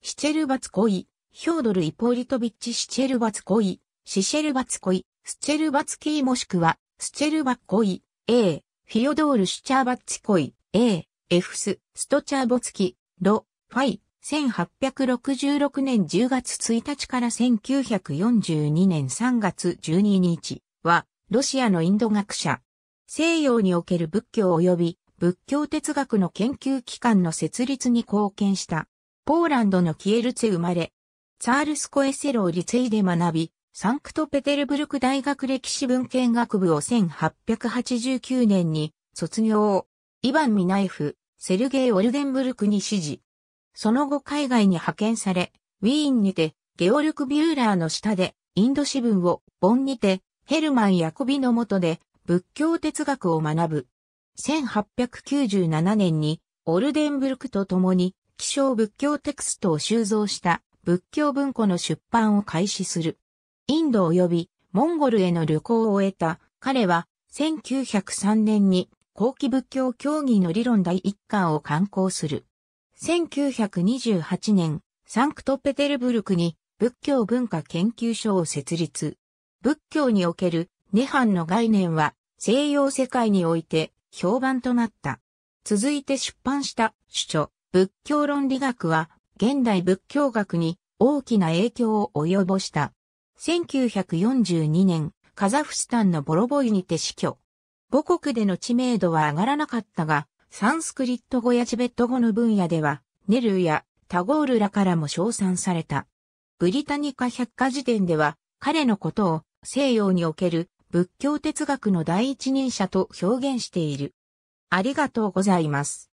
シチェルバツコイ、ヒョードル・イポリトビッチ・シチェルバツコイ、シシェルバツコイ、スチェルバツキーもしくは、スチェルバッコイ、A、フィオドール・シュチャーバッチコイ、A、エフス、ストチャーボツキ、ロ、ファイ、1866年10月1日から1942年3月12日は、ロシアのインド学者。西洋における仏教及び仏教哲学の研究機関の設立に貢献した。ポーランドのキエルツェ生まれ、ツァールスコエセロを立位で学び、サンクトペテルブルク大学歴史文献学部を1889年に卒業イヴァン・ミナイフ、セルゲイ・オルデンブルクに指示。その後海外に派遣され、ウィーンにて、ゲオルク・ビューラーの下で、インド支文を、ボンにて、ヘルマン・ヤコビの下で、仏教哲学を学ぶ。1897年に、オルデンブルクと共に、気象仏教テクストを収蔵した仏教文庫の出版を開始する。インド及びモンゴルへの旅行を終えた彼は1903年に後期仏教教義の理論第一巻を刊行する。1928年、サンクトペテルブルクに仏教文化研究所を設立。仏教における涅槃の概念は西洋世界において評判となった。続いて出版した主著仏教論理学は現代仏教学に大きな影響を及ぼした。1942年、カザフスタンのボロボイにて死去。母国での知名度は上がらなかったが、サンスクリット語やチベット語の分野では、ネルーやタゴールらからも称賛された。ブリタニカ百科事典では、彼のことを西洋における仏教哲学の第一人者と表現している。ありがとうございます。